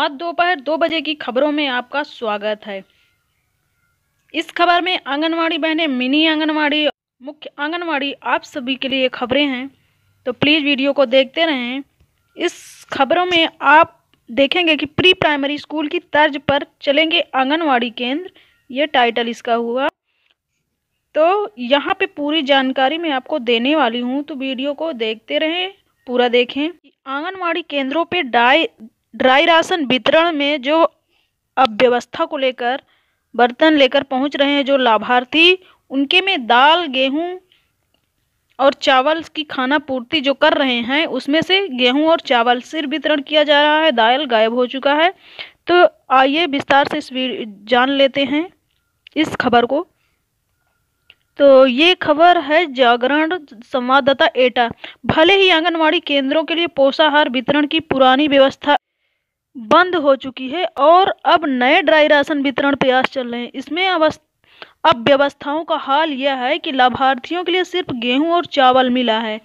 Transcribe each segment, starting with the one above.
आज दोपहर दो बजे की खबरों में आपका स्वागत है इस खबर में आंगनवाड़ी बहनें मिनी आंगनवाड़ी मुख्य आंगनवाड़ी आप सभी के लिए खबरें हैं तो प्लीज़ वीडियो को देखते रहें इस खबरों में आप देखेंगे कि प्री प्राइमरी स्कूल की तर्ज पर चलेंगे आंगनवाड़ी केंद्र ये टाइटल इसका हुआ तो यहाँ पे पूरी जानकारी मैं आपको देने वाली हूँ तो वीडियो को देखते रहें पूरा देखें आंगनवाड़ी केंद्रों पे डाय ड्राई राशन वितरण में जो अव्यवस्था को लेकर बर्तन लेकर पहुंच रहे हैं जो लाभार्थी उनके में दाल गेहूं और चावल की खाना पूर्ति जो कर रहे हैं उसमें से गेहूं और चावल सिर वितरण किया जा रहा है दाल गायब हो चुका है तो आइए विस्तार से इस जान लेते हैं इस खबर को तो ये खबर है जागरण संवाददाता एटा भले ही आंगनवाड़ी केंद्रों के लिए पोषाहार वितरण की पुरानी व्यवस्था बंद हो चुकी है और अब नए ड्राई राशन वितरण प्रयास चल रहे हैं इसमें अवस्था अब व्यवस्थाओं का हाल यह है कि लाभार्थियों के लिए सिर्फ गेहूं और चावल मिला है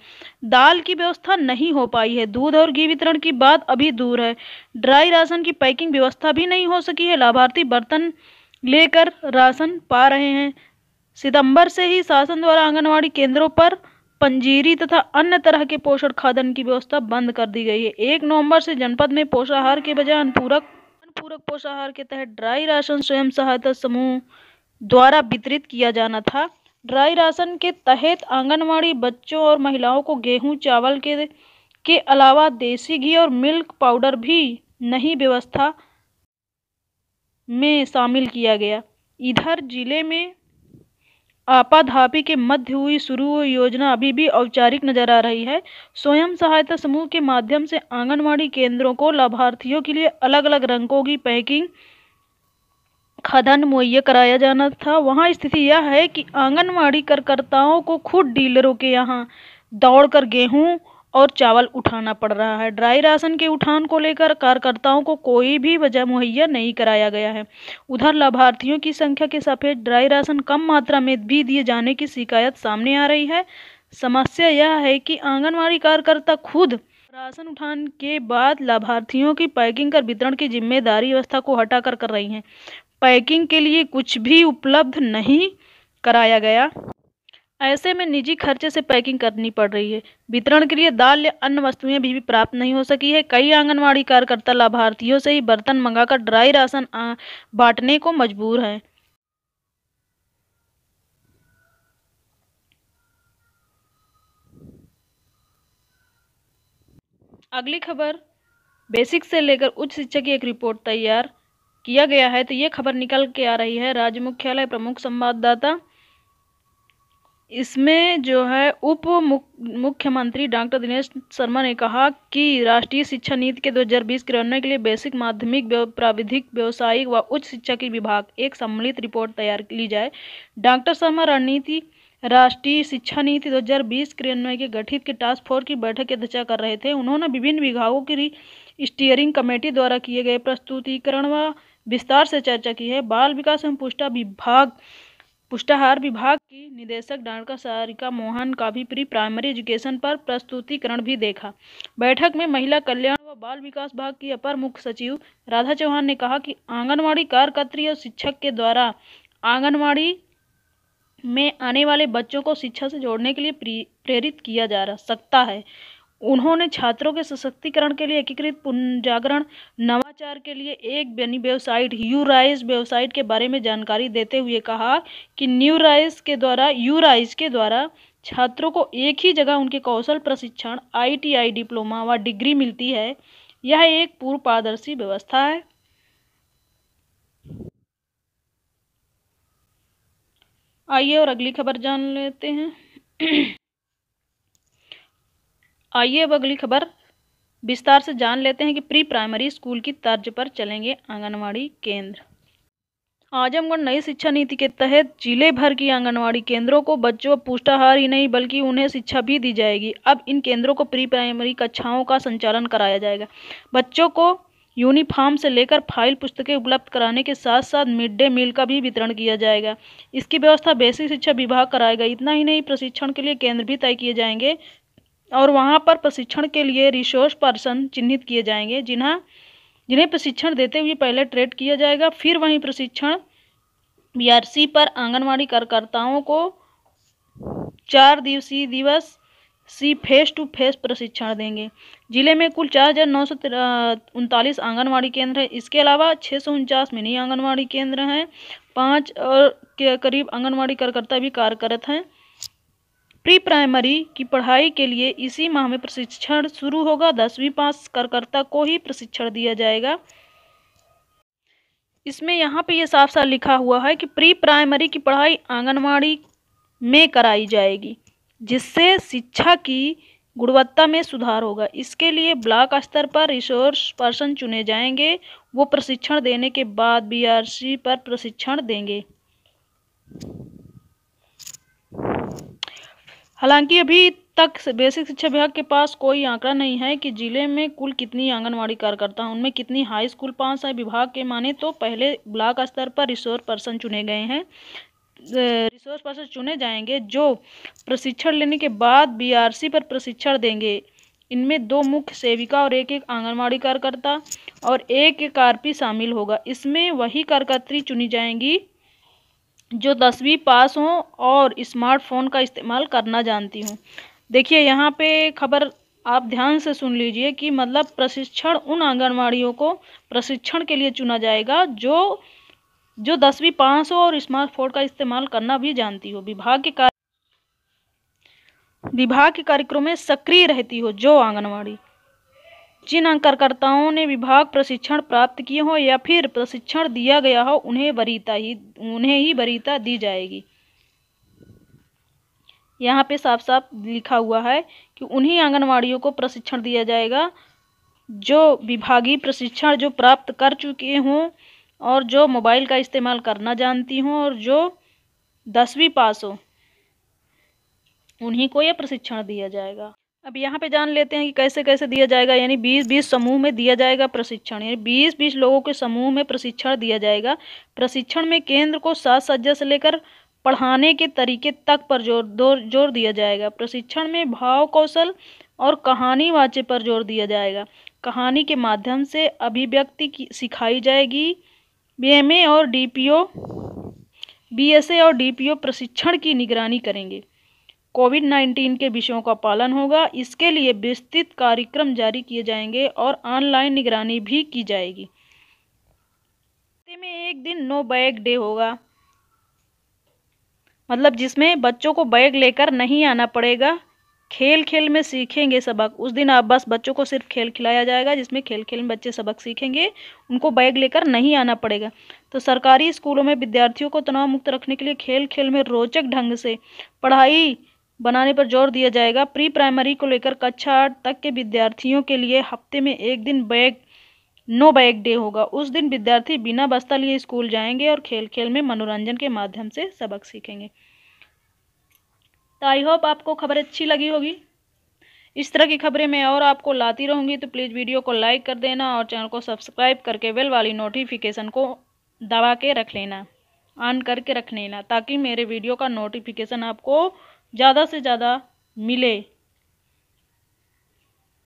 दाल की व्यवस्था नहीं हो पाई है दूध और घी वितरण की बात अभी दूर है ड्राई राशन की पैकिंग व्यवस्था भी नहीं हो सकी है लाभार्थी बर्तन लेकर राशन पा रहे हैं सितंबर से ही शासन द्वारा आंगनवाड़ी केंद्रों पर पंजीरी तथा अन्य तरह के पोषण खादन की व्यवस्था बंद कर दी गई है एक नवंबर से जनपद में पोषाहार के बजाय अनुपूरक अनुपूरक पोषाहार के तहत ड्राई राशन स्वयं सहायता समूह द्वारा वितरित किया जाना था ड्राई राशन के तहत आंगनवाड़ी बच्चों और महिलाओं को गेहूं चावल के के अलावा देसी घी और मिल्क पाउडर भी नहीं व्यवस्था में शामिल किया गया इधर जिले में आपाधापी के मध्य हुई शुरू योजना अभी भी औपचारिक नजर आ रही है स्वयं सहायता समूह के माध्यम से आंगनवाड़ी केंद्रों को लाभार्थियों के लिए अलग अलग रंगों की पैकिंग खदान मुहैया कराया जाना था वहाँ स्थिति यह है कि आंगनवाड़ी कार्यकर्ताओं को खुद डीलरों के यहाँ दौड़कर गेहूं और चावल उठाना पड़ रहा है ड्राई राशन के उठान को लेकर कार्यकर्ताओं को कोई भी वजह मुहैया नहीं कराया गया है उधर लाभार्थियों की संख्या के सफेद ड्राई राशन कम मात्रा में भी दिए जाने की शिकायत सामने आ रही है समस्या यह है कि आंगनबाड़ी कार्यकर्ता खुद राशन उठान के बाद लाभार्थियों की पैकिंग कर वितरण की जिम्मेदारी व्यवस्था को कर, कर रही हैं पैकिंग के लिए कुछ भी उपलब्ध नहीं कराया गया ऐसे में निजी खर्चे से पैकिंग करनी पड़ रही है वितरण के लिए दाल या अन्य वस्तुएं भी, भी प्राप्त नहीं हो सकी है कई आंगनबाड़ी कार्यकर्ता लाभार्थियों से ही बर्तन मंगाकर ड्राई राशन बांटने को मजबूर हैं अगली खबर बेसिक से लेकर उच्च शिक्षा की एक रिपोर्ट तैयार किया गया है तो ये खबर निकल के आ रही है राज्य मुख्यालय प्रमुख संवाददाता इसमें जो है उप मुख्यमंत्री डॉक्टर दिनेश शर्मा ने कहा कि राष्ट्रीय शिक्षा नीति के 2020 बीस के लिए बेसिक माध्यमिक प्राविधिक व्यावसायिक व उच्च शिक्षा की विभाग एक सम्मिलित रिपोर्ट तैयार की जाए डॉक्टर शर्मा रणनीति राष्ट्रीय शिक्षा नीति 2020 क्रियान्वयन के गठित के टास्क फोर्स की बैठक की अध्यक्षता कर रहे थे उन्होंने विभिन्न विभागों की स्टीयरिंग कमेटी द्वारा किए गए प्रस्तुतिकरण व विस्तार से चर्चा की है बाल विकास एवं पुष्टा विभाग पुष्टाहार विभाग की निदेशक डॉक्टर सारिका मोहन का भी प्री प्राइमरी एजुकेशन पर प्रस्तुतिकरण भी देखा बैठक में महिला कल्याण व बाल विकास विभाग की अपर मुख्य सचिव राधा चौहान ने कहा कि आंगनवाड़ी कार्यकर्त्री और शिक्षक के द्वारा आंगनवाड़ी में आने वाले बच्चों को शिक्षा से जोड़ने के लिए प्रेरित किया जा रहा सकता है उन्होंने छात्रों के सशक्तिकरण के लिए एकीकृत जागरण नवाचार के लिए एक बनी वेबसाइट राइज वेबसाइट के बारे में जानकारी देते हुए कहा कि न्यू राइज के द्वारा यूराइज के द्वारा छात्रों को एक ही जगह उनके कौशल प्रशिक्षण आईटीआई डिप्लोमा व डिग्री मिलती है यह एक पूर्व पारदर्शी व्यवस्था है आइए और अगली खबर जान लेते हैं आइए अब अगली खबर विस्तार से जान लेते हैं कि प्री प्राइमरी स्कूल की तर्ज पर चलेंगे आंगनवाड़ी केंद्र आजमगढ़ नई शिक्षा नीति के तहत जिले भर की आंगनवाड़ी केंद्रों को बच्चों पुष्टाहार ही नहीं बल्कि उन्हें शिक्षा भी दी जाएगी अब इन केंद्रों को प्री प्राइमरी कक्षाओं का संचालन कराया जाएगा बच्चों को यूनिफॉर्म से लेकर फाइल पुस्तकें उपलब्ध कराने के साथ साथ मिड डे मील का भी वितरण किया जाएगा इसकी व्यवस्था बेसिक शिक्षा विभाग कराएगा इतना ही नहीं प्रशिक्षण के लिए केंद्र भी तय किए जाएंगे और वहाँ पर प्रशिक्षण के लिए रिसोर्स पर्सन चिन्हित किए जाएंगे जिन्हें जिन्हें प्रशिक्षण देते हुए पहले ट्रेड किया जाएगा फिर वहीं प्रशिक्षण बी पर आंगनवाड़ी कार्यकर्ताओं को चार दिवसीय दिवस सी फेस टू फेस प्रशिक्षण देंगे जिले में कुल चार हज़ार नौ सौ उनतालीस आंगनबाड़ी केंद्र हैं इसके अलावा छः सौ उनचास मिनी आंगनबाड़ी केंद्र हैं पाँच और के करीब आंगनबाड़ी कार्यकर्ता भी कार्यरत हैं प्री प्राइमरी की पढ़ाई के लिए इसी माह में प्रशिक्षण शुरू होगा दसवीं पास करकर्ता को ही प्रशिक्षण दिया जाएगा इसमें यहाँ पे ये साफ साफ लिखा हुआ है कि प्री प्राइमरी की पढ़ाई आंगनवाड़ी में कराई जाएगी जिससे शिक्षा की गुणवत्ता में सुधार होगा इसके लिए ब्लॉक स्तर पर रिसोर्स पर्सन चुने जाएंगे वो प्रशिक्षण देने के बाद बीआरसी पर प्रशिक्षण देंगे हालांकि अभी तक बेसिक शिक्षा विभाग के पास कोई आंकड़ा नहीं है कि जिले में कुल कितनी आंगनवाड़ी कार्यकर्ता हैं उनमें कितनी हाई स्कूल पास है विभाग के माने तो पहले ब्लॉक स्तर पर रिसोर्स पर्सन चुने गए हैं रिसोर्स पर्सन चुने जाएंगे जो प्रशिक्षण लेने के बाद बीआरसी पर प्रशिक्षण देंगे इनमें दो मुख्य सेविका और एक एक आंगनबाड़ी कार्यकर्ता और एक एक आरपी शामिल होगा इसमें वही कार्यकर्त्री चुनी जाएंगी जो दसवीं पास हों और स्मार्टफ़ोन का इस्तेमाल करना जानती हूँ देखिए यहाँ पे खबर आप ध्यान से सुन लीजिए कि मतलब प्रशिक्षण उन आंगनवाड़ियों को प्रशिक्षण के लिए चुना जाएगा जो जो दसवीं पास हो और स्मार्टफोन का इस्तेमाल करना भी जानती हो विभाग के कार्य विभाग के कार्यक्रम में सक्रिय रहती हो जो आंगनवाड़ी जिन अंकरकर्ताओं ने विभाग प्रशिक्षण प्राप्त किए हों या फिर प्रशिक्षण दिया गया हो उन्हें वरीता ही उन्हें ही वरीता दी जाएगी यहाँ पे साफ साफ लिखा हुआ है कि उन्हीं आंगनवाड़ियों को प्रशिक्षण दिया जाएगा जो विभागीय प्रशिक्षण जो प्राप्त कर चुके हों और जो मोबाइल का इस्तेमाल करना जानती हों और जो दसवीं पास हो उन्हीं को यह प्रशिक्षण दिया जाएगा अब यहाँ पे जान लेते हैं कि कैसे कैसे दिया जाएगा यानी बीस बीस समूह में दिया जाएगा प्रशिक्षण यानी बीस बीस लोगों के समूह में प्रशिक्षण दिया जाएगा प्रशिक्षण में केंद्र को साज सज्जा से लेकर पढ़ाने के तरीके तक पर जोर जोर दिया जाएगा प्रशिक्षण में भाव कौशल और कहानी वाचे पर जोर दिया जाएगा कहानी के माध्यम से अभिव्यक्ति सिखाई जाएगी बीएमए और डीपीओ बीएसए और डीपीओ प्रशिक्षण की निगरानी करेंगे कोविड नाइन्टीन के विषयों का पालन होगा इसके लिए विस्तृत कार्यक्रम जारी किए जाएंगे और ऑनलाइन निगरानी भी की जाएगी में एक दिन नो बैग डे होगा मतलब जिसमें बच्चों को बैग लेकर नहीं आना पड़ेगा खेल खेल में सीखेंगे सबक उस दिन आप बस बच्चों को सिर्फ खेल खिलाया जाएगा जिसमें खेल खेल में बच्चे सबक सीखेंगे उनको बैग लेकर नहीं आना पड़ेगा तो सरकारी स्कूलों में विद्यार्थियों को तनाव मुक्त रखने के लिए खेल खेल में रोचक ढंग से पढ़ाई बनाने पर जोर दिया जाएगा प्री प्राइमरी को लेकर कक्षा आठ तक के विद्यार्थियों के लिए हफ्ते में एक दिन बैग नो बैग डे होगा उस दिन विद्यार्थी बिना बस्ता लिए स्कूल जाएंगे और खेल खेल में मनोरंजन के माध्यम से सबक सीखेंगे तो आई होप आपको खबर अच्छी लगी होगी इस तरह की खबरें मैं और आपको लाती रहूँगी तो प्लीज़ वीडियो को लाइक कर देना और चैनल को सब्सक्राइब करके बेल वाली नोटिफिकेशन को दबा के रख लेना ऑन करके रख लेना ताकि मेरे वीडियो का नोटिफिकेशन आपको ज़्यादा से ज़्यादा मिले